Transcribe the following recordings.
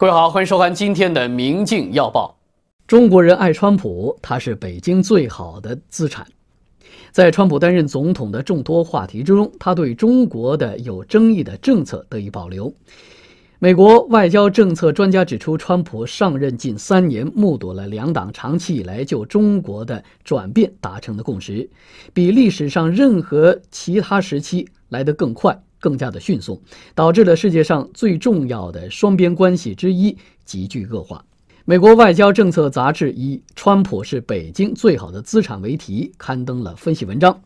各位好，欢迎收看今天的《明镜要报》。中国人爱川普，他是北京最好的资产。在川普担任总统的众多话题之中，他对中国的有争议的政策得以保留。美国外交政策专家指出，川普上任近三年，目睹了两党长期以来就中国的转变达成的共识，比历史上任何其他时期来得更快。更加的迅速，导致了世界上最重要的双边关系之一急剧恶化。美国外交政策杂志以“川普是北京最好的资产”为题，刊登了分析文章。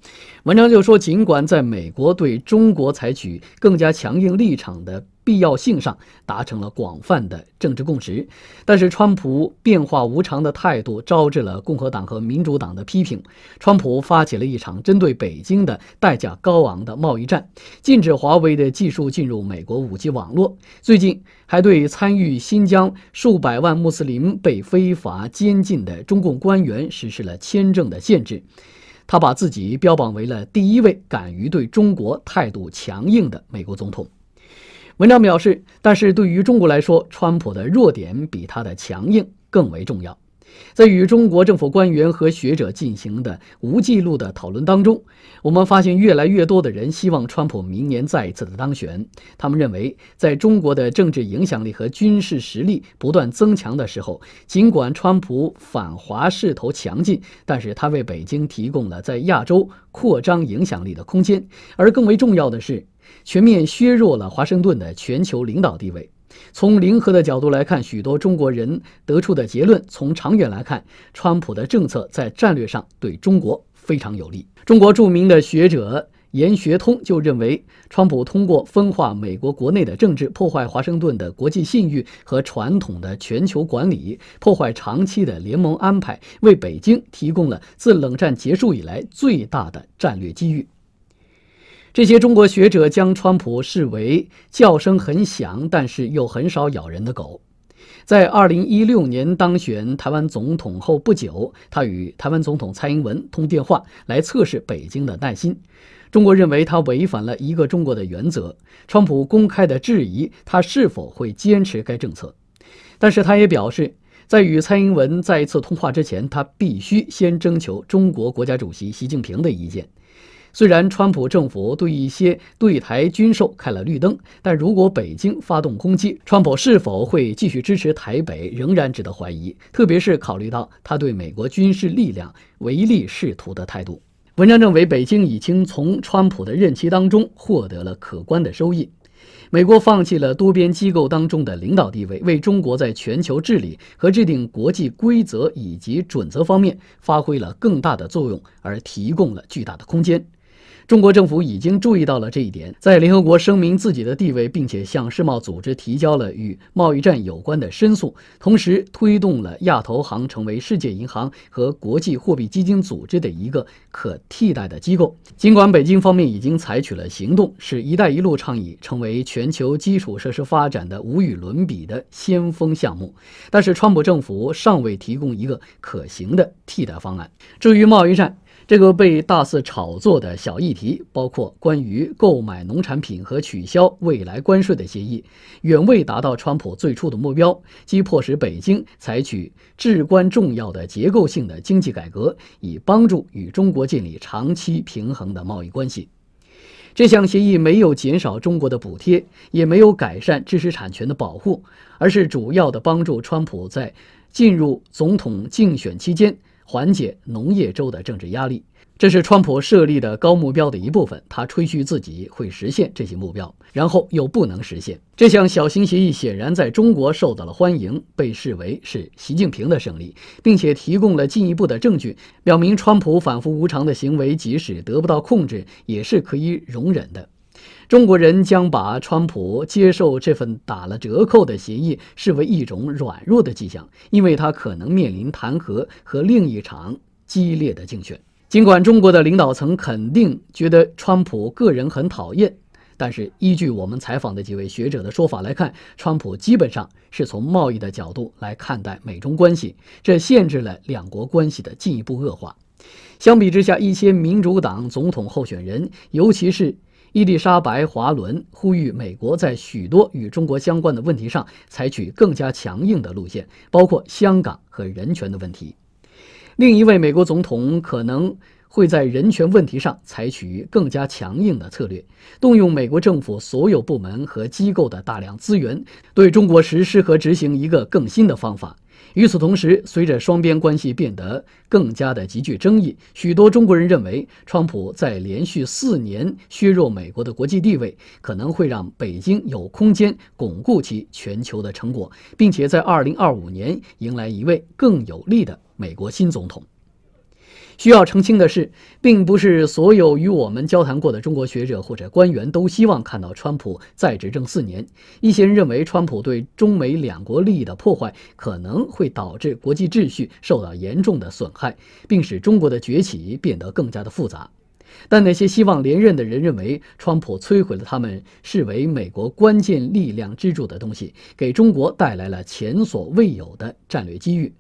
文章就说，尽管在美国对中国采取更加强硬立场的。必要性上达成了广泛的政治共识，但是川普变化无常的态度招致了共和党和民主党的批评。川普发起了一场针对北京的代价高昂的贸易战，禁止华为的技术进入美国五 G 网络。最近还对参与新疆数百万穆斯林被非法监禁的中共官员实施了签证的限制。他把自己标榜为了第一位敢于对中国态度强硬的美国总统。文章表示，但是对于中国来说，川普的弱点比他的强硬更为重要。在与中国政府官员和学者进行的无记录的讨论当中，我们发现越来越多的人希望川普明年再次的当选。他们认为，在中国的政治影响力和军事实力不断增强的时候，尽管川普反华势头强劲，但是他为北京提供了在亚洲扩张影响力的空间。而更为重要的是。全面削弱了华盛顿的全球领导地位。从零和的角度来看，许多中国人得出的结论：从长远来看，川普的政策在战略上对中国非常有利。中国著名的学者严学通就认为，川普通过分化美国国内的政治，破坏华盛顿的国际信誉和传统的全球管理，破坏长期的联盟安排，为北京提供了自冷战结束以来最大的战略机遇。这些中国学者将川普视为叫声很响，但是又很少咬人的狗。在2016年当选台湾总统后不久，他与台湾总统蔡英文通电话，来测试北京的耐心。中国认为他违反了一个中国的原则。川普公开地质疑他是否会坚持该政策，但是他也表示，在与蔡英文再一次通话之前，他必须先征求中国国家主席习近平的意见。虽然川普政府对一些对台军售开了绿灯，但如果北京发动攻击，川普是否会继续支持台北，仍然值得怀疑。特别是考虑到他对美国军事力量唯利是图的态度。文章认为，北京已经从川普的任期当中获得了可观的收益。美国放弃了多边机构当中的领导地位，为中国在全球治理和制定国际规则以及准则方面发挥了更大的作用，而提供了巨大的空间。中国政府已经注意到了这一点，在联合国声明自己的地位，并且向世贸组织提交了与贸易战有关的申诉，同时推动了亚投行成为世界银行和国际货币基金组织的一个可替代的机构。尽管北京方面已经采取了行动，使“一带一路”倡议成为全球基础设施发展的无与伦比的先锋项目，但是川普政府尚未提供一个可行的替代方案。至于贸易战，这个被大肆炒作的小议题，包括关于购买农产品和取消未来关税的协议，远未达到川普最初的目标，即迫使北京采取至关重要的结构性的经济改革，以帮助与中国建立长期平衡的贸易关系。这项协议没有减少中国的补贴，也没有改善知识产权的保护，而是主要的帮助川普在进入总统竞选期间。缓解农业州的政治压力，这是川普设立的高目标的一部分。他吹嘘自己会实现这些目标，然后又不能实现。这项小型协议显然在中国受到了欢迎，被视为是习近平的胜利，并且提供了进一步的证据，表明川普反复无常的行为即使得不到控制，也是可以容忍的。中国人将把川普接受这份打了折扣的协议视为一种软弱的迹象，因为他可能面临弹劾和另一场激烈的竞选。尽管中国的领导层肯定觉得川普个人很讨厌，但是依据我们采访的几位学者的说法来看，川普基本上是从贸易的角度来看待美中关系，这限制了两国关系的进一步恶化。相比之下，一些民主党总统候选人，尤其是伊丽莎白·华伦呼吁美国在许多与中国相关的问题上采取更加强硬的路线，包括香港和人权的问题。另一位美国总统可能会在人权问题上采取更加强硬的策略，动用美国政府所有部门和机构的大量资源，对中国实施和执行一个更新的方法。与此同时，随着双边关系变得更加的极具争议，许多中国人认为，川普在连续四年削弱美国的国际地位，可能会让北京有空间巩固其全球的成果，并且在二零二五年迎来一位更有力的美国新总统。需要澄清的是，并不是所有与我们交谈过的中国学者或者官员都希望看到川普再执政四年。一些人认为，川普对中美两国利益的破坏可能会导致国际秩序受到严重的损害，并使中国的崛起变得更加的复杂。但那些希望连任的人认为，川普摧毁了他们视为美国关键力量支柱的东西，给中国带来了前所未有的战略机遇。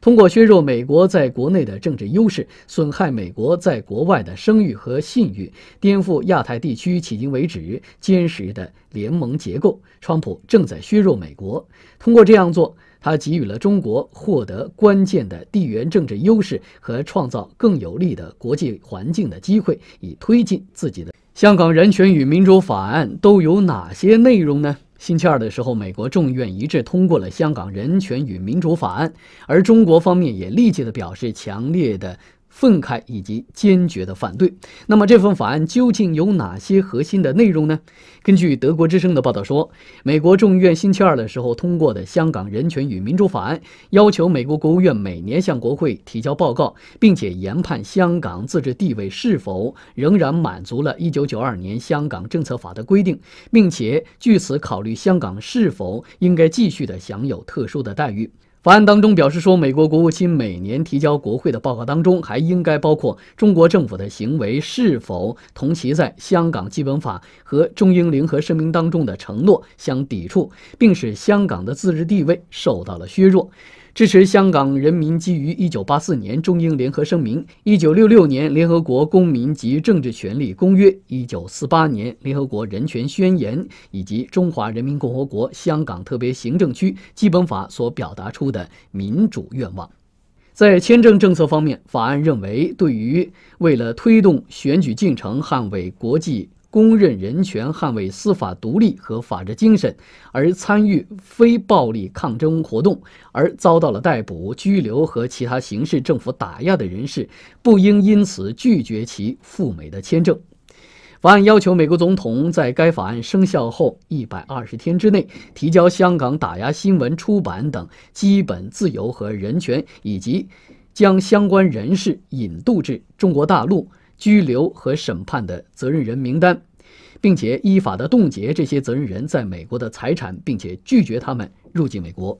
通过削弱美国在国内的政治优势，损害美国在国外的声誉和信誉，颠覆亚太地区迄今为止坚实的联盟结构，川普正在削弱美国。通过这样做，他给予了中国获得关键的地缘政治优势和创造更有利的国际环境的机会，以推进自己的。香港人权与民主法案都有哪些内容呢？星期二的时候，美国众议院一致通过了《香港人权与民主法案》，而中国方面也立即的表示强烈的。愤慨以及坚决的反对。那么，这份法案究竟有哪些核心的内容呢？根据德国之声的报道说，美国众议院星期二的时候通过的《香港人权与民主法案》，要求美国国务院每年向国会提交报告，并且研判香港自治地位是否仍然满足了1992年《香港政策法》的规定，并且据此考虑香港是否应该继续的享有特殊的待遇。法案当中表示说，美国国务卿每年提交国会的报告当中，还应该包括中国政府的行为是否同其在香港基本法和中英联合声明当中的承诺相抵触，并使香港的自治地位受到了削弱。支持香港人民基于1984年中英联合声明、1966年联合国公民及政治权利公约、1948年联合国人权宣言以及《中华人民共和国香港特别行政区基本法》所表达出的民主愿望。在签证政策方面，法案认为，对于为了推动选举进程、捍卫国际。公认人权、捍卫司法独立和法治精神，而参与非暴力抗争活动而遭到了逮捕、拘留和其他刑事政府打压的人士，不应因此拒绝其赴美的签证。法案要求美国总统在该法案生效后一百二十天之内，提交香港打压新闻出版等基本自由和人权，以及将相关人士引渡至中国大陆。拘留和审判的责任人名单，并且依法的冻结这些责任人在美国的财产，并且拒绝他们入境美国。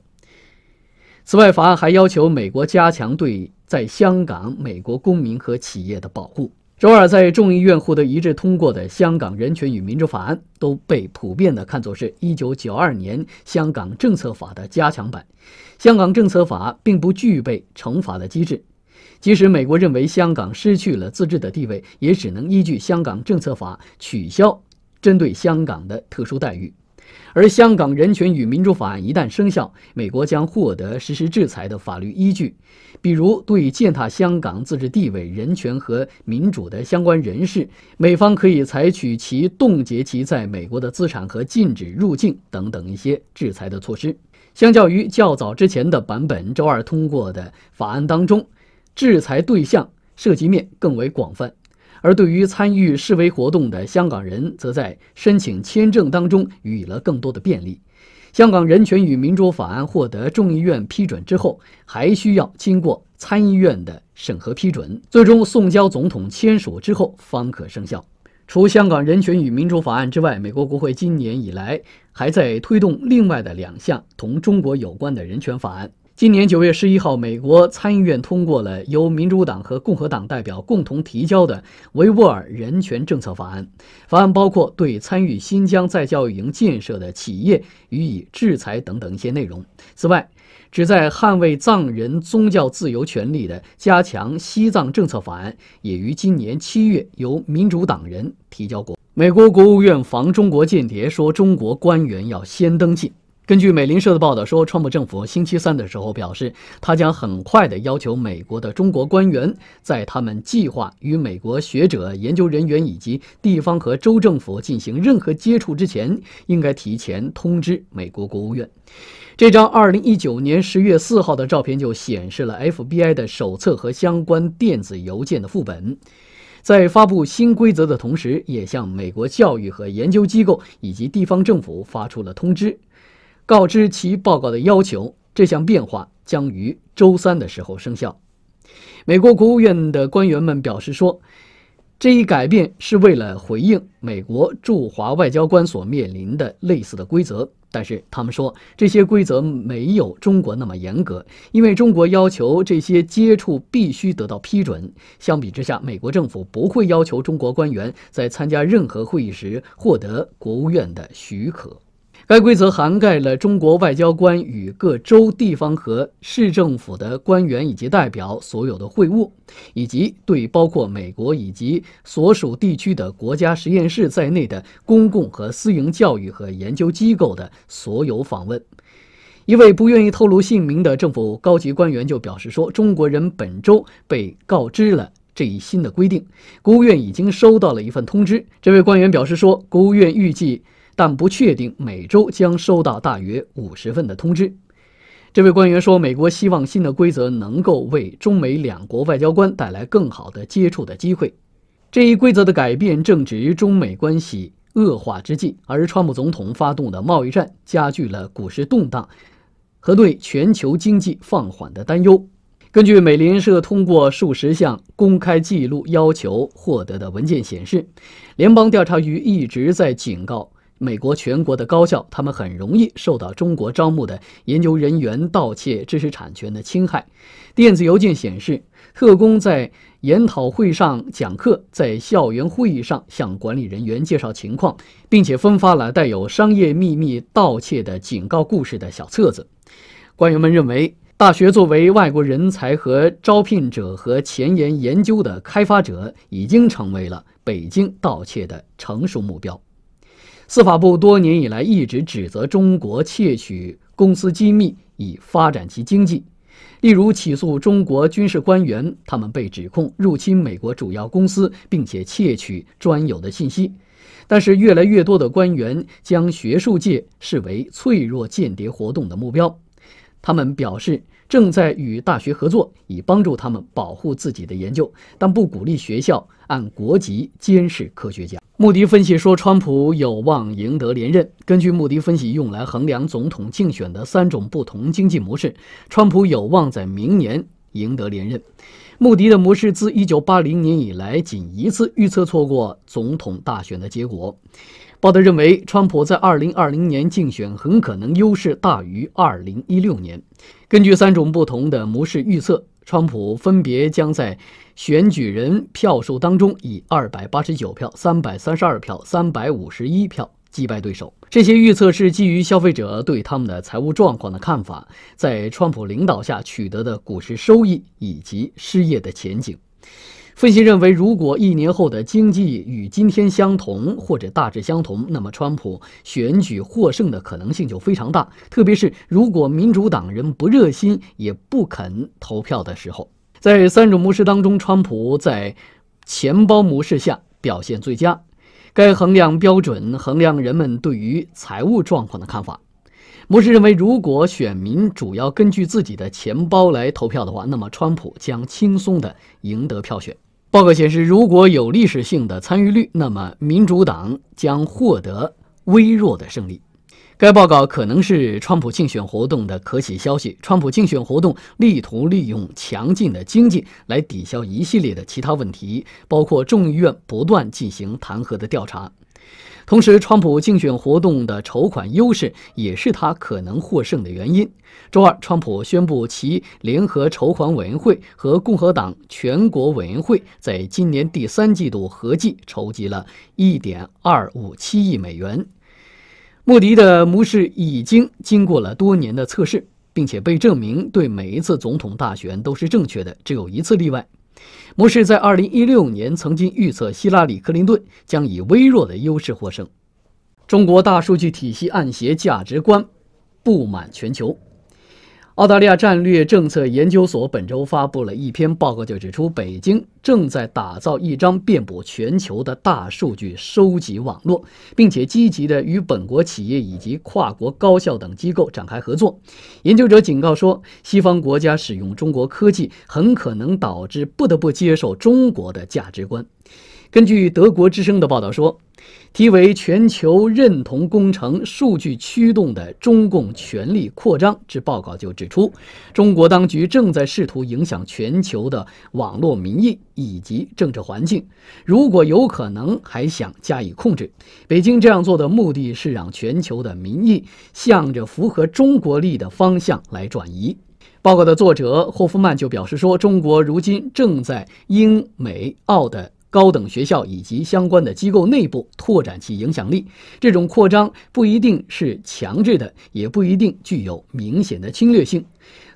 此外，法案还要求美国加强对在香港美国公民和企业的保护。周二在众议院获得一致通过的《香港人权与民主法案》都被普遍的看作是一九九二年《香港政策法》的加强版。《香港政策法》并不具备惩罚的机制。即使美国认为香港失去了自治的地位，也只能依据《香港政策法》取消针对香港的特殊待遇。而《香港人权与民主法案》一旦生效，美国将获得实施制裁的法律依据。比如，对践踏香港自治地位、人权和民主的相关人士，美方可以采取其冻结其在美国的资产和禁止入境等等一些制裁的措施。相较于较早之前的版本，周二通过的法案当中。制裁对象涉及面更为广泛，而对于参与示威活动的香港人，则在申请签证当中予以了更多的便利。香港人权与民主法案获得众议院批准之后，还需要经过参议院的审核批准，最终送交总统签署之后方可生效。除香港人权与民主法案之外，美国国会今年以来还在推动另外的两项同中国有关的人权法案。今年九月十一号，美国参议院通过了由民主党和共和党代表共同提交的维吾尔人权政策法案。法案包括对参与新疆再教育营建设的企业予以制裁等等一些内容。此外，旨在捍卫藏人宗教自由权利的加强西藏政策法案也于今年七月由民主党人提交过。美国国务院防中国间谍说，中国官员要先登记。根据美联社的报道说，川普政府星期三的时候表示，他将很快地要求美国的中国官员，在他们计划与美国学者、研究人员以及地方和州政府进行任何接触之前，应该提前通知美国国务院。这张二零一九年十月四号的照片就显示了 FBI 的手册和相关电子邮件的副本。在发布新规则的同时，也向美国教育和研究机构以及地方政府发出了通知。告知其报告的要求。这项变化将于周三的时候生效。美国国务院的官员们表示说，这一改变是为了回应美国驻华外交官所面临的类似的规则。但是他们说，这些规则没有中国那么严格，因为中国要求这些接触必须得到批准。相比之下，美国政府不会要求中国官员在参加任何会议时获得国务院的许可。该规则涵盖了中国外交官与各州、地方和市政府的官员以及代表所有的会晤，以及对包括美国以及所属地区的国家实验室在内的公共和私营教育和研究机构的所有访问。一位不愿意透露姓名的政府高级官员就表示说：“中国人本周被告知了这一新的规定。国务院已经收到了一份通知。”这位官员表示说：“国务院预计。”但不确定每周将收到大约五十份的通知。这位官员说：“美国希望新的规则能够为中美两国外交官带来更好的接触的机会。”这一规则的改变正值中美关系恶化之际，而川普总统发动的贸易战加剧了股市动荡和对全球经济放缓的担忧。根据美联社通过数十项公开记录要求获得的文件显示，联邦调查局一直在警告。美国全国的高校，他们很容易受到中国招募的研究人员盗窃知识产权的侵害。电子邮件显示，特工在研讨会上讲课，在校园会议上向管理人员介绍情况，并且分发了带有商业秘密盗窃的警告故事的小册子。官员们认为，大学作为外国人才和招聘者和前沿研究的开发者，已经成为了北京盗窃的成熟目标。司法部多年以来一直指责中国窃取公司机密以发展其经济，例如起诉中国军事官员，他们被指控入侵美国主要公司并且窃取专有的信息。但是越来越多的官员将学术界视为脆弱间谍活动的目标，他们表示。正在与大学合作，以帮助他们保护自己的研究，但不鼓励学校按国籍监视科学家。穆迪分析说，川普有望赢得连任。根据穆迪分析用来衡量总统竞选的三种不同经济模式，川普有望在明年赢得连任。穆迪的模式自1980年以来仅一次预测错过总统大选的结果。鲍德认为，川普在2020年竞选很可能优势大于2016年。根据三种不同的模式预测，川普分别将在选举人票数当中以289票、332票、351票击败对手。这些预测是基于消费者对他们的财务状况的看法，在川普领导下取得的股市收益以及失业的前景。分析认为，如果一年后的经济与今天相同或者大致相同，那么川普选举获胜的可能性就非常大。特别是如果民主党人不热心也不肯投票的时候，在三种模式当中，川普在钱包模式下表现最佳。该衡量标准衡量人们对于财务状况的看法。模式认为，如果选民主要根据自己的钱包来投票的话，那么川普将轻松地赢得票选。报告显示，如果有历史性的参与率，那么民主党将获得微弱的胜利。该报告可能是川普竞选活动的可喜消息。川普竞选活动力图利用强劲的经济来抵消一系列的其他问题，包括众议院不断进行弹劾的调查。同时，川普竞选活动的筹款优势也是他可能获胜的原因。周二，川普宣布其联合筹款委员会和共和党全国委员会在今年第三季度合计筹集了1.257亿美元。莫迪的模式已经经过了多年的测试，并且被证明对每一次总统大选都是正确的，只有一次例外。模氏在2016年曾经预测希拉里·克林顿将以微弱的优势获胜。中国大数据体系暗携价值观，布满全球。澳大利亚战略政策研究所本周发布了一篇报告，就指出，北京正在打造一张遍布全球的大数据收集网络，并且积极地与本国企业以及跨国高校等机构展开合作。研究者警告说，西方国家使用中国科技，很可能导致不得不接受中国的价值观。根据德国之声的报道说，题为《全球认同工程：数据驱动的中共权力扩张》之报告就指出，中国当局正在试图影响全球的网络民意以及政治环境，如果有可能，还想加以控制。北京这样做的目的是让全球的民意向着符合中国利的方向来转移。报告的作者霍夫曼就表示说，中国如今正在英、美、澳的。高等学校以及相关的机构内部拓展其影响力。这种扩张不一定是强制的，也不一定具有明显的侵略性。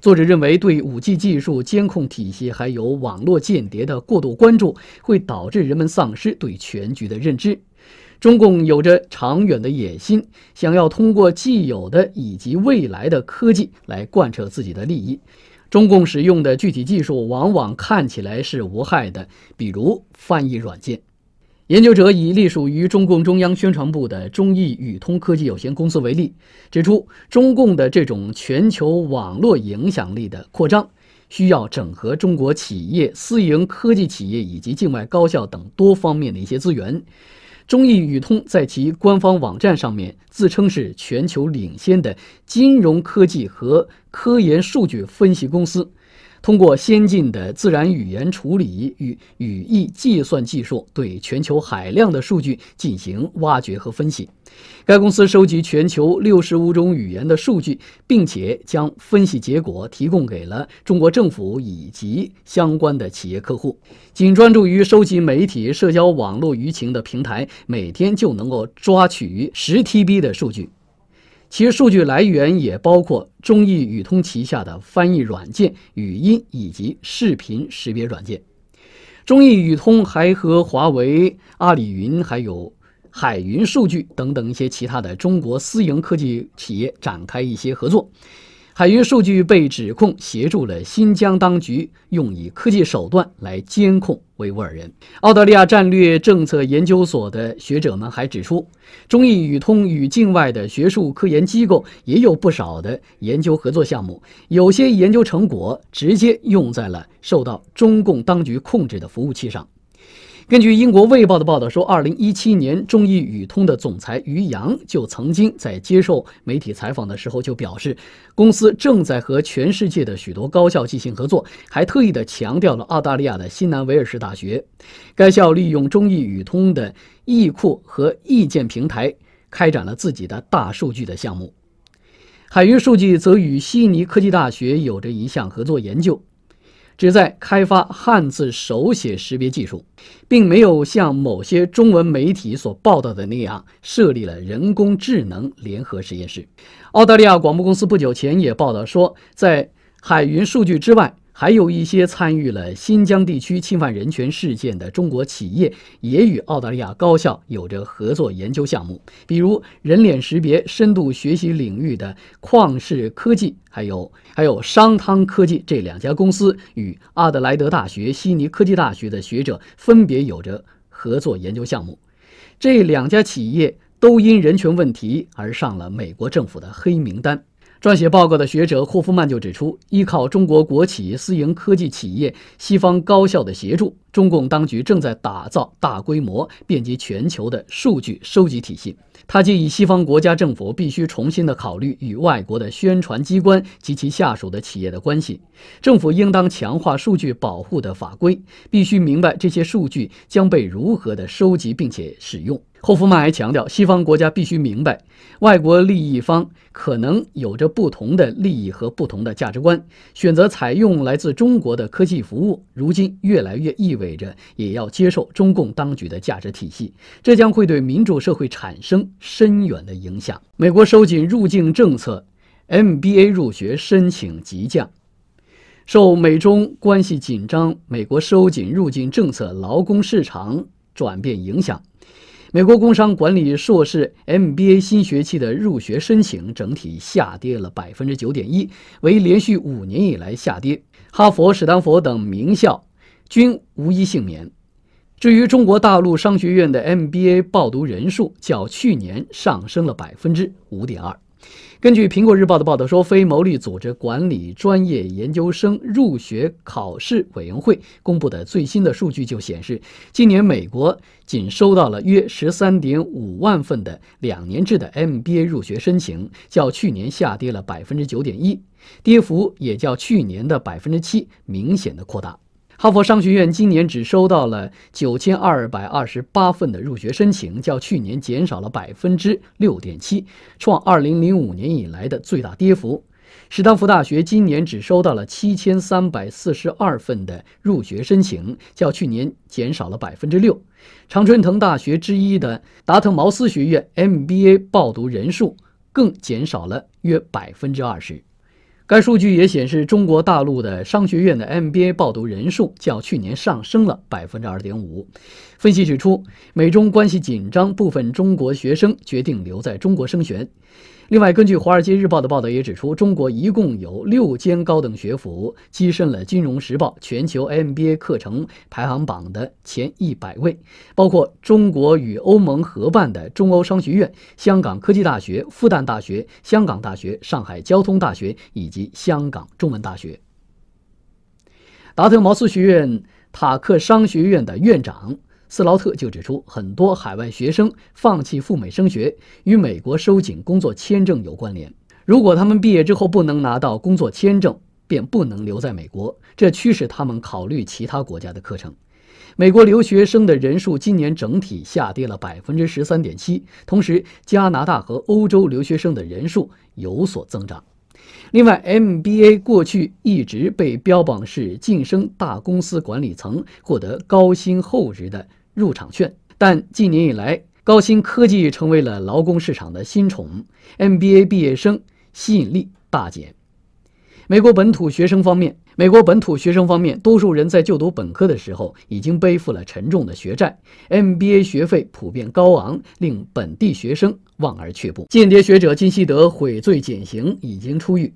作者认为，对五 G 技术监控体系还有网络间谍的过度关注，会导致人们丧失对全局的认知。中共有着长远的野心，想要通过既有的以及未来的科技来贯彻自己的利益。中共使用的具体技术往往看起来是无害的，比如翻译软件。研究者以隶属于中共中央宣传部的中译宇通科技有限公司为例，指出中共的这种全球网络影响力的扩张，需要整合中国企业、私营科技企业以及境外高校等多方面的一些资源。中意宇通在其官方网站上面自称是全球领先的金融科技和科研数据分析公司。通过先进的自然语言处理与语义计算技术，对全球海量的数据进行挖掘和分析。该公司收集全球六十五种语言的数据，并且将分析结果提供给了中国政府以及相关的企业客户。仅专注于收集媒体、社交网络舆情的平台，每天就能够抓取十 TB 的数据。其实数据来源也包括中意宇通旗下的翻译软件、语音以及视频识别软件。中意宇通还和华为、阿里云、还有海云数据等等一些其他的中国私营科技企业展开一些合作。海云数据被指控协助了新疆当局，用以科技手段来监控维吾尔人。澳大利亚战略政策研究所的学者们还指出，中意宇通与境外的学术科研机构也有不少的研究合作项目，有些研究成果直接用在了受到中共当局控制的服务器上。根据英国卫报的报道说，二零一七年，中意宇通的总裁于洋就曾经在接受媒体采访的时候就表示，公司正在和全世界的许多高校进行合作，还特意的强调了澳大利亚的新南威尔士大学。该校利用中意宇通的易库和意建平台，开展了自己的大数据的项目。海云数据则与悉尼科技大学有着一项合作研究。旨在开发汉字手写识别技术，并没有像某些中文媒体所报道的那样设立了人工智能联合实验室。澳大利亚广播公司不久前也报道说，在海云数据之外。还有一些参与了新疆地区侵犯人权事件的中国企业，也与澳大利亚高校有着合作研究项目，比如人脸识别、深度学习领域的旷视科技，还有还有商汤科技这两家公司与阿德莱德大学、悉尼科技大学的学者分别有着合作研究项目。这两家企业都因人权问题而上了美国政府的黑名单。撰写报告的学者霍夫曼就指出，依靠中国国企、私营科技企业、西方高校的协助，中共当局正在打造大规模、遍及全球的数据收集体系。他建议西方国家政府必须重新的考虑与外国的宣传机关及其下属的企业的关系，政府应当强化数据保护的法规，必须明白这些数据将被如何的收集并且使用。霍夫曼还强调，西方国家必须明白，外国利益方可能有着不同的利益和不同的价值观。选择采用来自中国的科技服务，如今越来越意味着也要接受中共当局的价值体系，这将会对民主社会产生深远的影响。美国收紧入境政策，MBA 入学申请急降，受美中关系紧张、美国收紧入境政策、劳工市场转变影响。美国工商管理硕士 MBA 新学期的入学申请整体下跌了百分之九点一，为连续五年以来下跌。哈佛、史丹佛等名校均无一幸免。至于中国大陆商学院的 MBA 报读人数，较去年上升了百分之五点二。根据《苹果日报》的报道说，非牟利组织管理专业研究生入学考试委员会公布的最新的数据就显示，今年美国仅收到了约十三点五万份的两年制的 MBA 入学申请，较去年下跌了百分之九点一，跌幅也较去年的百分之七明显的扩大。哈佛商学院今年只收到了九千二百二十八份的入学申请，较去年减少了百分之六点七，创二零零五年以来的最大跌幅。史丹福大学今年只收到了七千三百四十二份的入学申请，较去年减少了百分之六。常春藤大学之一的达特茅斯学院 MBA 报读人数更减少了约百分之二十。该数据也显示，中国大陆的商学院的 MBA 报读人数较去年上升了百分之二点五。分析指出，美中关系紧张，部分中国学生决定留在中国升学。另外，根据《华尔街日报》的报道也指出，中国一共有六间高等学府跻身了《金融时报》全球 MBA 课程排行榜的前一百位，包括中国与欧盟合办的中欧商学院、香港科技大学、复旦大学、香港大学、上海交通大学以及香港中文大学。达特茅斯学院塔克商学院的院长。斯劳特就指出，很多海外学生放弃赴美升学，与美国收紧工作签证有关联。如果他们毕业之后不能拿到工作签证，便不能留在美国，这驱使他们考虑其他国家的课程。美国留学生的人数今年整体下跌了百分之十三点七，同时加拿大和欧洲留学生的人数有所增长。另外，MBA 过去一直被标榜是晋升大公司管理层、获得高薪厚职的。入场券，但近年以来，高新科技成为了劳工市场的新宠，MBA 毕业生吸引力大减。美国本土学生方面，美国本土学生方面，多数人在就读本科的时候已经背负了沉重的学债，MBA 学费普遍高昂，令本地学生望而却步。间谍学者金希德悔罪减刑，已经出狱。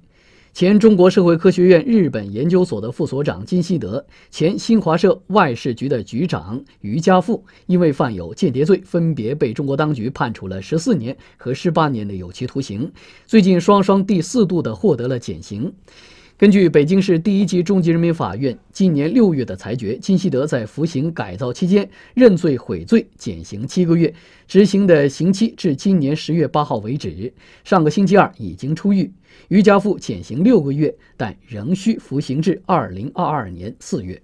前中国社会科学院日本研究所的副所长金希德，前新华社外事局的局长于家富，因为犯有间谍罪，分别被中国当局判处了十四年和十八年的有期徒刑。最近，双双第四度的获得了减刑。根据北京市第一级中级人民法院今年六月的裁决，金希德在服刑改造期间认罪悔罪，减刑七个月，执行的刑期至今年十月八号为止。上个星期二已经出狱。于家富减刑六个月，但仍需服刑至二零二二年四月。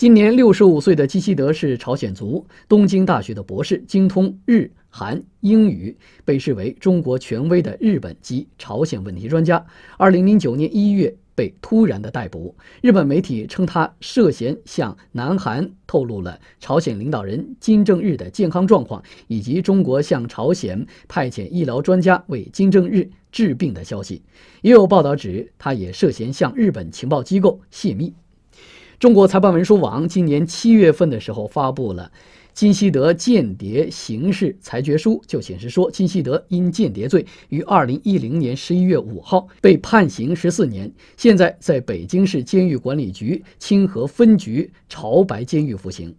今年六十五岁的基希德是朝鲜族，东京大学的博士，精通日韩英语，被视为中国权威的日本及朝鲜问题专家。二零零九年一月被突然的逮捕，日本媒体称他涉嫌向南韩透露了朝鲜领导人金正日的健康状况，以及中国向朝鲜派遣医疗专家为金正日治病的消息。也有报道指，他也涉嫌向日本情报机构泄密。中国裁判文书网今年七月份的时候发布了金希德间谍刑事裁决书，就显示说金希德因间谍罪于二零一零年十一月五号被判刑十四年，现在在北京市监狱管理局清河分局潮白监狱服刑。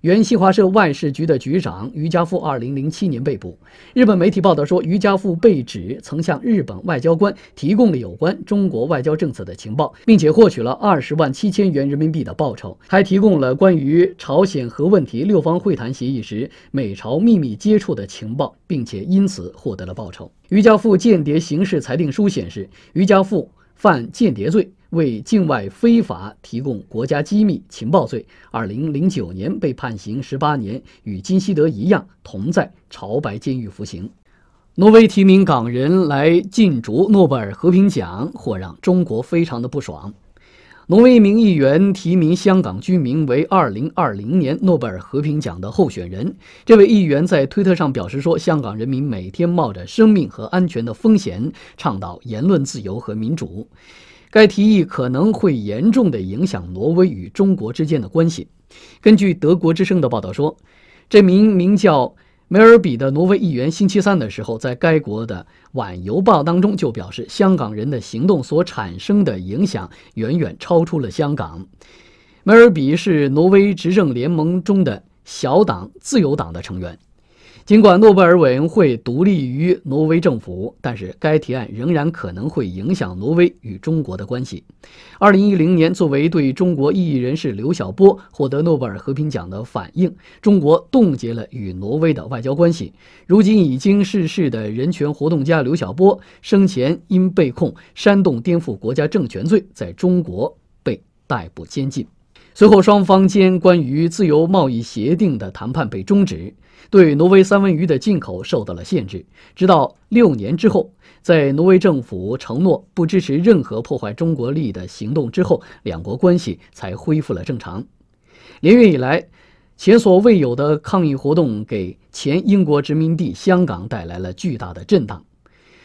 原新华社外事局的局长于家富，二零零七年被捕。日本媒体报道说，于家富被指曾向日本外交官提供了有关中国外交政策的情报，并且获取了二十万七千元人民币的报酬，还提供了关于朝鲜核问题六方会谈协议时美朝秘密接触的情报，并且因此获得了报酬。于家富间谍刑事裁定书显示，于家富犯间谍罪。为境外非法提供国家机密情报罪，二零零九年被判刑十八年，与金希德一样，同在朝白监狱服刑。挪威提名港人来禁逐诺贝尔和平奖，或让中国非常的不爽。挪威一名议员提名香港居民为二零二零年诺贝尔和平奖的候选人。这位议员在推特上表示说：“香港人民每天冒着生命和安全的风险，倡导言论自由和民主。”该提议可能会严重地影响挪威与中国之间的关系。根据德国之声的报道说，这名名叫梅尔比的挪威议员星期三的时候，在该国的晚邮报当中就表示，香港人的行动所产生的影响远远超出了香港。梅尔比是挪威执政联盟中的小党自由党的成员。尽管诺贝尔委员会独立于挪威政府，但是该提案仍然可能会影响挪威与中国的关系。二零一零年，作为对中国异议人士刘晓波获得诺贝尔和平奖的反应，中国冻结了与挪威的外交关系。如今已经逝世的人权活动家刘晓波生前因被控煽动颠覆国家政权罪，在中国被逮捕监禁。随后，双方间关于自由贸易协定的谈判被终止。对挪威三文鱼的进口受到了限制，直到六年之后，在挪威政府承诺不支持任何破坏中国利益的行动之后，两国关系才恢复了正常。连月以来，前所未有的抗议活动给前英国殖民地香港带来了巨大的震荡。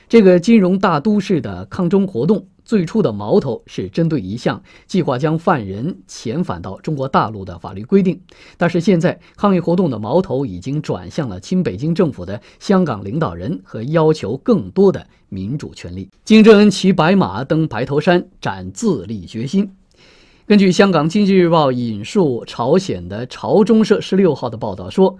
这个金融大都市的抗争活动最初的矛头是针对一项计划将犯人遣返到中国大陆的法律规定，但是现在抗议活动的矛头已经转向了亲北京政府的香港领导人和要求更多的民主权利。金正恩骑白马登白头山，展自立决心。根据香港《经济日报》引述朝鲜的朝中社十六号的报道说。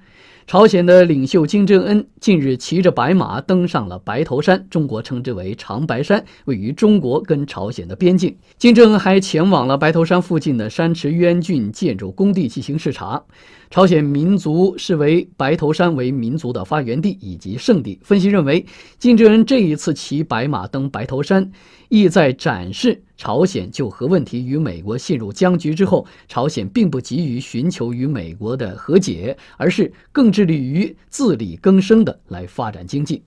朝鲜的领袖金正恩近日骑着白马登上了白头山，中国称之为长白山，位于中国跟朝鲜的边境。金正恩还前往了白头山附近的山池渊郡建筑工地进行视察。朝鲜民族视为白头山为民族的发源地以及圣地。分析认为，金正恩这一次骑白马登白头山，意在展示朝鲜就核问题与美国陷入僵局之后，朝鲜并不急于寻求与美国的和解，而是更致力于自力更生的来发展经济。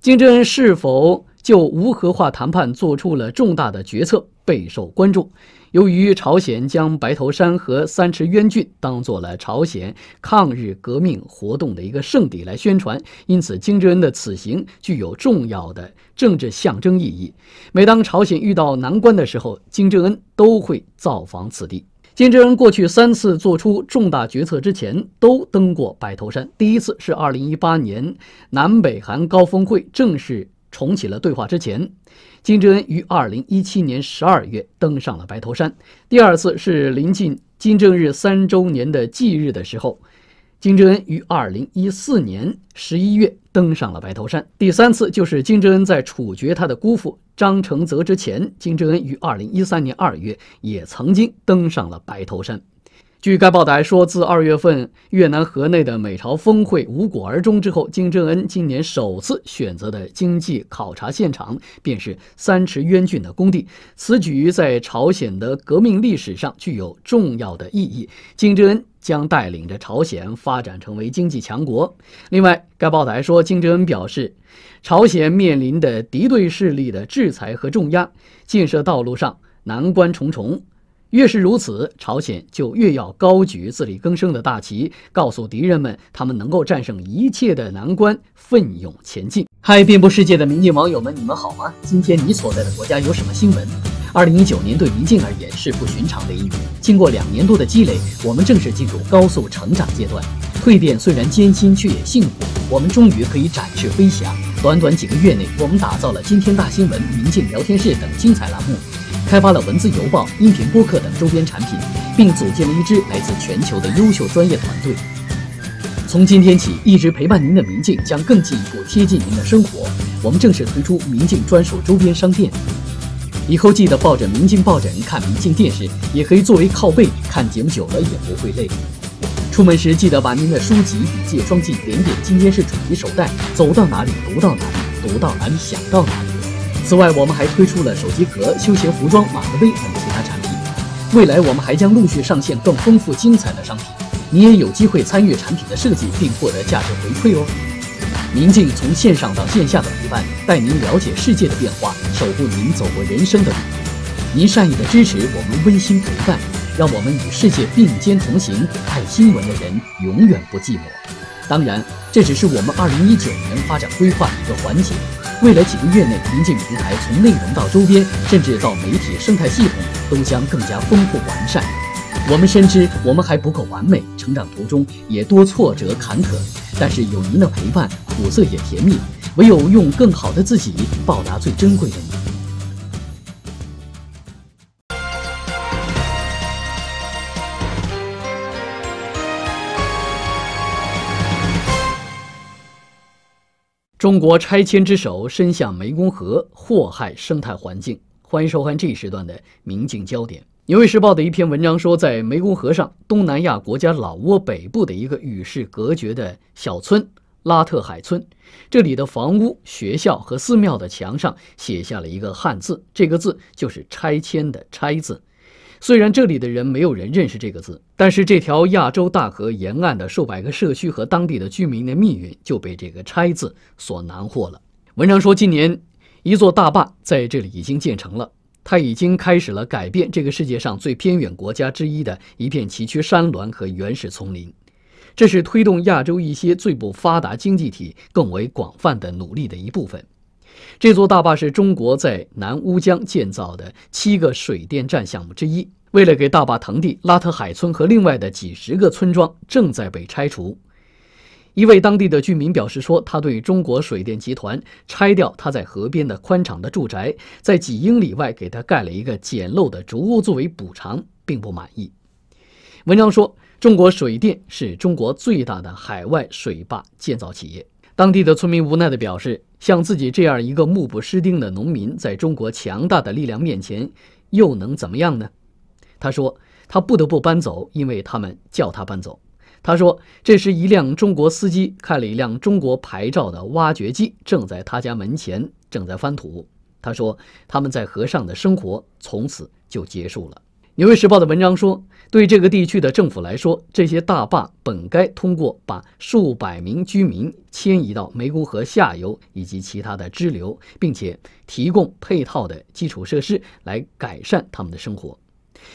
金正恩是否就无核化谈判做出了重大的决策，备受关注。由于朝鲜将白头山和三池渊郡当做了朝鲜抗日革命活动的一个圣地来宣传，因此金正恩的此行具有重要的政治象征意义。每当朝鲜遇到难关的时候，金正恩都会造访此地。金正恩过去三次做出重大决策之前，都登过白头山。第一次是二零一八年南北韩高峰会正式重启了对话之前。金正恩于二零一七年十二月登上了白头山，第二次是临近金正日三周年的忌日的时候。金正恩于二零一四年十一月登上了白头山，第三次就是金正恩在处决他的姑父张承泽之前，金正恩于二零一三年二月也曾经登上了白头山。据该报台说，自二月份越南河内的美朝峰会无果而终之后，金正恩今年首次选择的经济考察现场便是三池渊郡的工地。此举在朝鲜的革命历史上具有重要的意义。金正恩将带领着朝鲜发展成为经济强国。另外，该报台说，金正恩表示，朝鲜面临的敌对势力的制裁和重压，建设道路上难关重重。越是如此，朝鲜就越要高举自力更生的大旗，告诉敌人们，他们能够战胜一切的难关，奋勇前进。嗨，遍布世界的民进网友们，你们好吗？今天你所在的国家有什么新闻？二零一九年对民进而言是不寻常的一年。经过两年多的积累，我们正式进入高速成长阶段，蜕变虽然艰辛，却也幸福。我们终于可以展翅飞翔。短短几个月内，我们打造了《今天大新闻》《民进聊天室》等精彩栏目。开发了文字邮报、音频播客等周边产品，并组建了一支来自全球的优秀专业团队。从今天起，一直陪伴您的明镜将更进一步贴近您的生活。我们正式推出明镜专属周边商店。以后记得抱着明镜抱枕看明镜电视，也可以作为靠背看节目，久了也不会累。出门时记得把您的书籍笔记装进点点。今天是主题手袋，走到哪里读到哪里，读到哪里想到哪里。此外，我们还推出了手机壳、休闲服装、马克杯等其他产品。未来，我们还将陆续上线更丰富精彩的商品，你也有机会参与产品的设计，并获得价值回馈哦。宁静从线上到线下的陪伴，带您了解世界的变化，守护您走过人生的路。您善意的支持，我们温馨陪伴，让我们与世界并肩同行。看新闻的人永远不寂寞。当然，这只是我们2019年发展规划的一个环节。未来几个月内，云镜平台从内容到周边，甚至到媒体生态系统，都将更加丰富完善。我们深知我们还不够完美，成长途中也多挫折坎坷，但是有您的陪伴，苦涩也甜蜜。唯有用更好的自己报答最珍贵的你。中国拆迁之手伸向湄公河，祸害生态环境。欢迎收看这一时段的《明镜焦点》。《纽约时报》的一篇文章说，在湄公河上，东南亚国家老挝北部的一个与世隔绝的小村——拉特海村，这里的房屋、学校和寺庙的墙上写下了一个汉字，这个字就是“拆迁”的“拆”字。虽然这里的人没有人认识这个字，但是这条亚洲大河沿岸的数百个社区和当地的居民的命运就被这个“拆”字所难获了。文章说，今年一座大坝在这里已经建成了，它已经开始了改变这个世界上最偏远国家之一的一片崎岖山峦和原始丛林。这是推动亚洲一些最不发达经济体更为广泛的努力的一部分。这座大坝是中国在南乌江建造的七个水电站项目之一。为了给大坝腾地，拉特海村和另外的几十个村庄正在被拆除。一位当地的居民表示说，他对中国水电集团拆掉他在河边的宽敞的住宅，在几英里外给他盖了一个简陋的竹屋作为补偿，并不满意。文章说，中国水电是中国最大的海外水坝建造企业。当地的村民无奈地表示：“像自己这样一个目不识丁的农民，在中国强大的力量面前，又能怎么样呢？”他说：“他不得不搬走，因为他们叫他搬走。”他说：“这时，一辆中国司机开了一辆中国牌照的挖掘机，正在他家门前正在翻土。”他说：“他们在河上的生活从此就结束了。”纽约时报的文章说，对这个地区的政府来说，这些大坝本该通过把数百名居民迁移到湄公河下游以及其他的支流，并且提供配套的基础设施来改善他们的生活。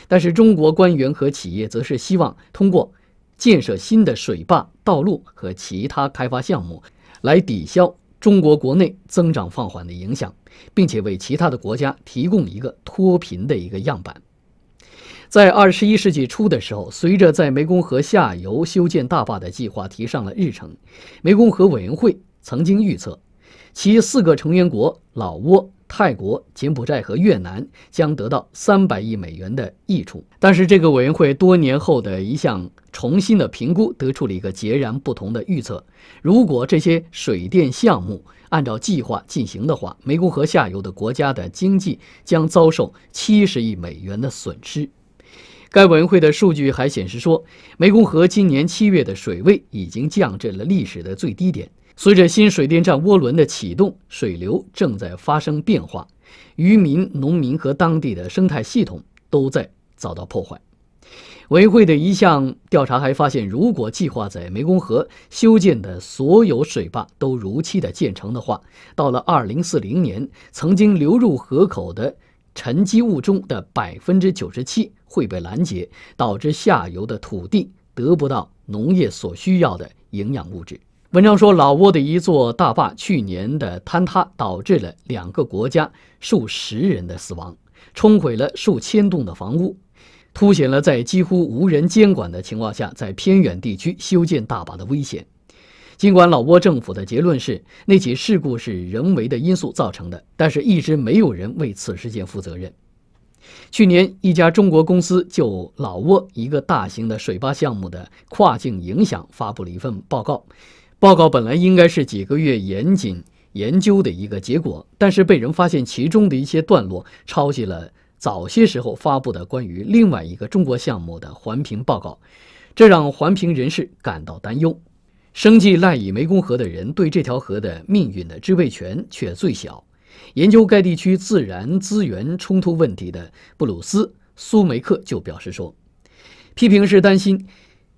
但是，中国官员和企业则是希望通过建设新的水坝、道路和其他开发项目，来抵消中国国内增长放缓的影响，并且为其他的国家提供一个脱贫的一个样板。在二十一世纪初的时候，随着在湄公河下游修建大坝的计划提上了日程，湄公河委员会曾经预测，其四个成员国老挝、泰国、柬埔寨和越南将得到三百亿美元的益处。但是，这个委员会多年后的一项重新的评估得出了一个截然不同的预测：如果这些水电项目按照计划进行的话，湄公河下游的国家的经济将遭受七十亿美元的损失。该委员会的数据还显示说，湄公河今年七月的水位已经降至了历史的最低点。随着新水电站涡轮的启动，水流正在发生变化，渔民、农民和当地的生态系统都在遭到破坏。委员会的一项调查还发现，如果计划在湄公河修建的所有水坝都如期的建成的话，到了二零四零年，曾经流入河口的沉积物中的百分之九十七。会被拦截，导致下游的土地得不到农业所需要的营养物质。文章说，老挝的一座大坝去年的坍塌导致了两个国家数十人的死亡，冲毁了数千栋的房屋，凸显了在几乎无人监管的情况下，在偏远地区修建大坝的危险。尽管老挝政府的结论是那起事故是人为的因素造成的，但是一直没有人为此事件负责任。去年，一家中国公司就老挝一个大型的水坝项目的跨境影响发布了一份报告。报告本来应该是几个月严谨研究的一个结果，但是被人发现其中的一些段落抄袭了早些时候发布的关于另外一个中国项目的环评报告，这让环评人士感到担忧。生计赖以湄公河的人对这条河的命运的支配权却最小。研究该地区自然资源冲突问题的布鲁斯·苏梅克就表示说：“批评是担心，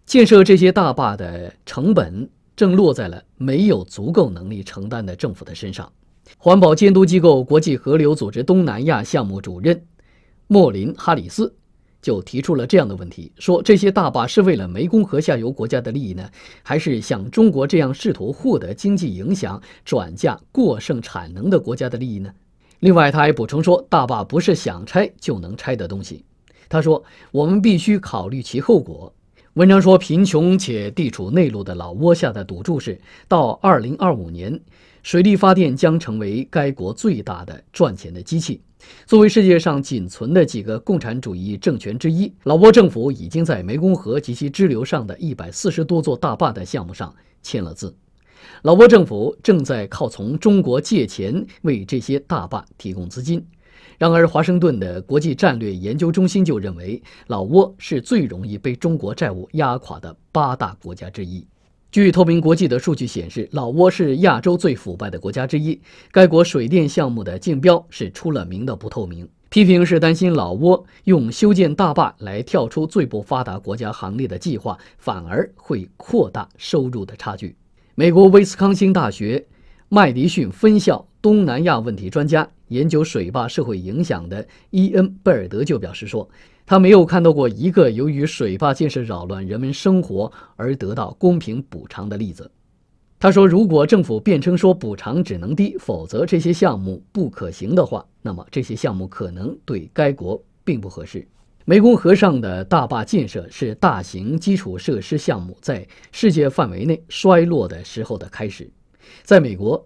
建设这些大坝的成本正落在了没有足够能力承担的政府的身上。”环保监督机构国际河流组织东南亚项目主任莫林·哈里斯。就提出了这样的问题，说这些大坝是为了湄公河下游国家的利益呢，还是像中国这样试图获得经济影响、转嫁过剩产能的国家的利益呢？另外，他还补充说，大坝不是想拆就能拆的东西。他说：“我们必须考虑其后果。”文章说，贫穷且地处内陆的老挝下的赌注是，到2025年，水力发电将成为该国最大的赚钱的机器。作为世界上仅存的几个共产主义政权之一，老挝政府已经在湄公河及其支流上的一百四十多座大坝的项目上签了字。老挝政府正在靠从中国借钱为这些大坝提供资金。然而，华盛顿的国际战略研究中心就认为，老挝是最容易被中国债务压垮的八大国家之一。据透明国际的数据显示，老挝是亚洲最腐败的国家之一。该国水电项目的竞标是出了名的不透明。批评是担心老挝用修建大坝来跳出最不发达国家行列的计划，反而会扩大收入的差距。美国威斯康星大学麦迪逊分校东南亚问题专家、研究水坝社会影响的伊恩·贝尔德就表示说。他没有看到过一个由于水坝建设扰乱人们生活而得到公平补偿的例子。他说：“如果政府辩称说补偿只能低，否则这些项目不可行的话，那么这些项目可能对该国并不合适。”湄公河上的大坝建设是大型基础设施项目在世界范围内衰落的时候的开始。在美国，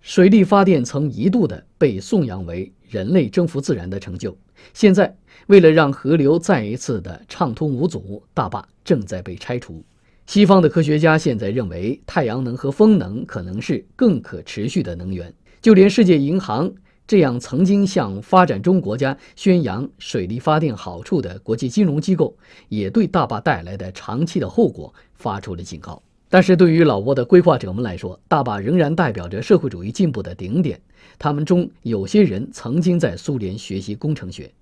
水力发电曾一度的被颂扬为人类征服自然的成就。现在，为了让河流再一次的畅通无阻，大坝正在被拆除。西方的科学家现在认为，太阳能和风能可能是更可持续的能源。就连世界银行这样曾经向发展中国家宣扬水力发电好处的国际金融机构，也对大坝带来的长期的后果发出了警告。但是对于老挝的规划者们来说，大坝仍然代表着社会主义进步的顶点。他们中有些人曾经在苏联学习工程学。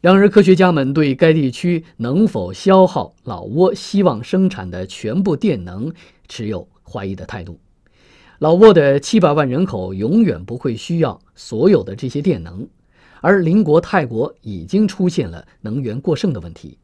然而，科学家们对该地区能否消耗老挝希望生产的全部电能持有怀疑的态度。老挝的七百万人口永远不会需要所有的这些电能，而邻国泰国已经出现了能源过剩的问题。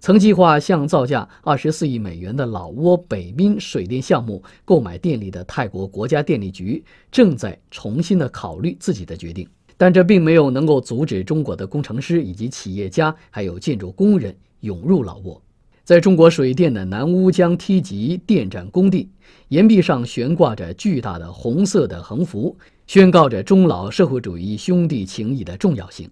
曾计划向造价二十四亿美元的老挝北滨水电项目购买电力的泰国国家电力局正在重新的考虑自己的决定。但这并没有能够阻止中国的工程师以及企业家，还有建筑工人涌入老挝。在中国水电的南乌江梯级电站工地，岩壁上悬挂着巨大的红色的横幅，宣告着中老社会主义兄弟情谊的重要性。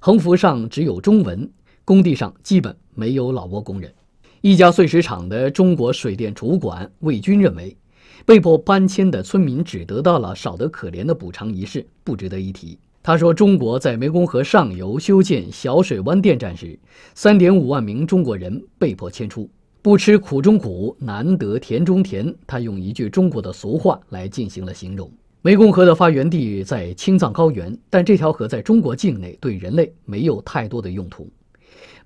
横幅上只有中文，工地上基本没有老挝工人。一家碎石厂的中国水电主管魏军认为，被迫搬迁的村民只得到了少得可怜的补偿，一事不值得一提。他说：“中国在湄公河上游修建小水湾电站时，三点五万名中国人被迫迁出。不吃苦中苦，难得甜中甜。”他用一句中国的俗话来进行了形容。湄公河的发源地在青藏高原，但这条河在中国境内对人类没有太多的用途。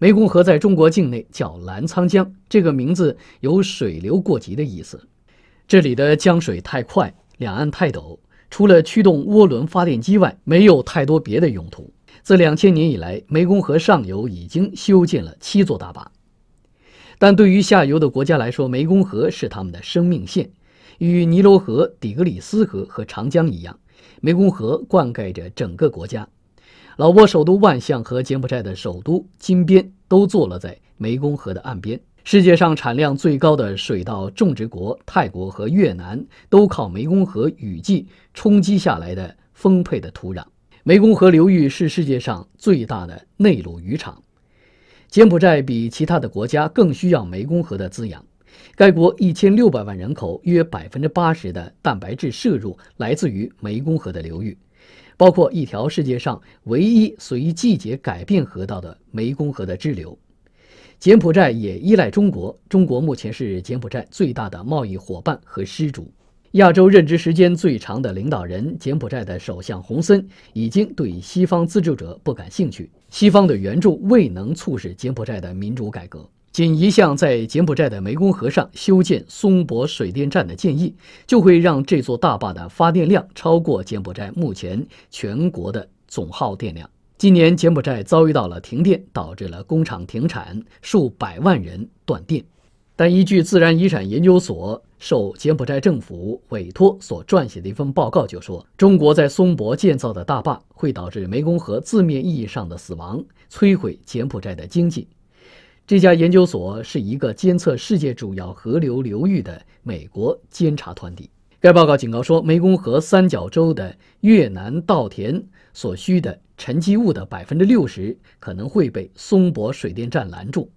湄公河在中国境内叫澜沧江，这个名字有水流过急的意思。这里的江水太快，两岸太陡。除了驱动涡轮发电机外，没有太多别的用途。自两千年以来，湄公河上游已经修建了七座大坝，但对于下游的国家来说，湄公河是他们的生命线，与尼罗河、底格里斯河和长江一样，湄公河灌溉着整个国家。老挝首都万象和柬埔寨的首都金边都坐落在湄公河的岸边。世界上产量最高的水稻种植国泰国和越南都靠湄公河雨季冲击下来的丰沛的土壤。湄公河流域是世界上最大的内陆渔场。柬埔寨比其他的国家更需要湄公河的滋养。该国一千六百万人口，约百分之八十的蛋白质摄入来自于湄公河的流域，包括一条世界上唯一随季节改变河道的湄公河的支流。柬埔寨也依赖中国，中国目前是柬埔寨最大的贸易伙伴和施主。亚洲任职时间最长的领导人柬埔寨的首相洪森已经对西方资助者不感兴趣。西方的援助未能促使柬埔寨的民主改革。仅一项在柬埔寨的湄公河上修建松柏水电站的建议，就会让这座大坝的发电量超过柬埔寨目前全国的总耗电量。今年柬埔寨遭遇到了停电，导致了工厂停产，数百万人断电。但依据自然遗产研究所受柬埔寨政府委托所撰写的一份报告就说，中国在松柏建造的大坝会导致湄公河字面意义上的死亡，摧毁柬埔寨的经济。这家研究所是一个监测世界主要河流流域的美国监察团体。该报告警告说，湄公河三角洲的越南稻田。所需的沉积物的百分之六十可能会被松柏水电站拦住，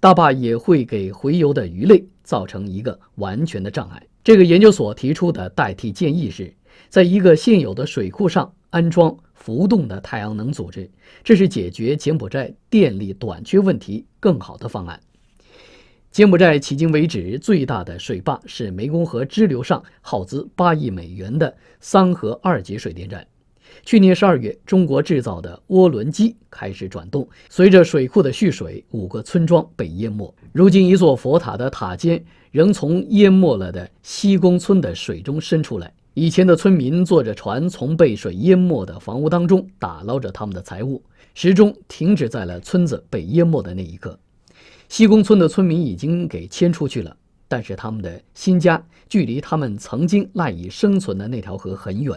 大坝也会给洄游的鱼类造成一个完全的障碍。这个研究所提出的代替建议是在一个现有的水库上安装浮动的太阳能组织，这是解决柬埔寨电力短缺问题更好的方案。柬埔寨迄今为止最大的水坝是湄公河支流上耗资八亿美元的桑河二级水电站。去年十二月，中国制造的涡轮机开始转动。随着水库的蓄水，五个村庄被淹没。如今，一座佛塔的塔尖仍从淹没了的西宫村的水中伸出来。以前的村民坐着船，从被水淹没的房屋当中打捞着他们的财物，时钟停止在了村子被淹没的那一刻。西宫村的村民已经给迁出去了，但是他们的新家距离他们曾经赖以生存的那条河很远。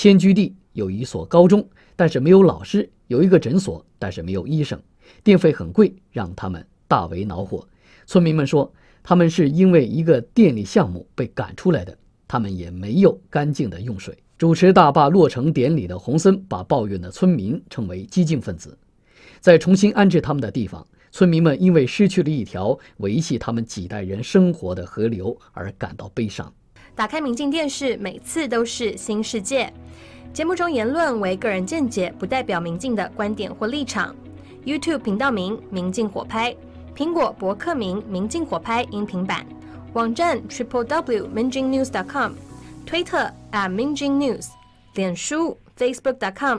迁居地有一所高中，但是没有老师；有一个诊所，但是没有医生。电费很贵，让他们大为恼火。村民们说，他们是因为一个电力项目被赶出来的。他们也没有干净的用水。主持大坝落成典礼的洪森把抱怨的村民称为激进分子。在重新安置他们的地方，村民们因为失去了一条维系他们几代人生活的河流而感到悲伤。打开明镜电视，每次都是新世界。节目中言论为个人见解，不代表明镜的观点或立场。YouTube 频道名：明镜火拍；苹果博客名：明镜火拍音频版；网站：triplew.mingjingnews.com；推特：@mingjingnews；脸书：facebook.com。